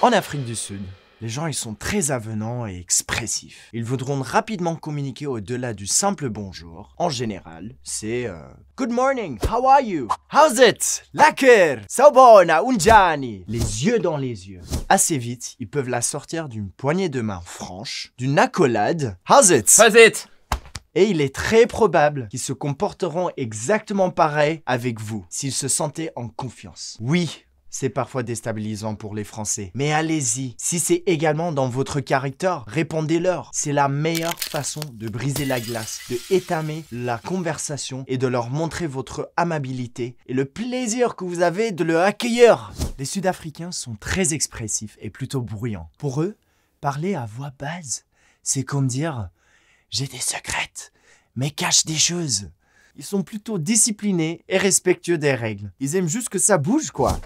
En Afrique du Sud, les gens ils sont très avenants et expressifs. Ils voudront rapidement communiquer au-delà du simple bonjour. En général, c'est euh, Good morning, how are you? How's it? Laker, Sabona, Unjani. Les yeux dans les yeux. Assez vite, ils peuvent la sortir d'une poignée de main franche, d'une accolade. How's it? How's it? Et il est très probable qu'ils se comporteront exactement pareil avec vous s'ils se sentaient en confiance. Oui, c'est parfois déstabilisant pour les Français. Mais allez-y, si c'est également dans votre caractère, répondez-leur. C'est la meilleure façon de briser la glace, de étamer la conversation et de leur montrer votre amabilité et le plaisir que vous avez de le accueillir. Les Sud-Africains sont très expressifs et plutôt bruyants. Pour eux, parler à voix basse, c'est comme dire « j'ai des secrètes, mais cache des choses ». Ils sont plutôt disciplinés et respectueux des règles. Ils aiment juste que ça bouge, quoi.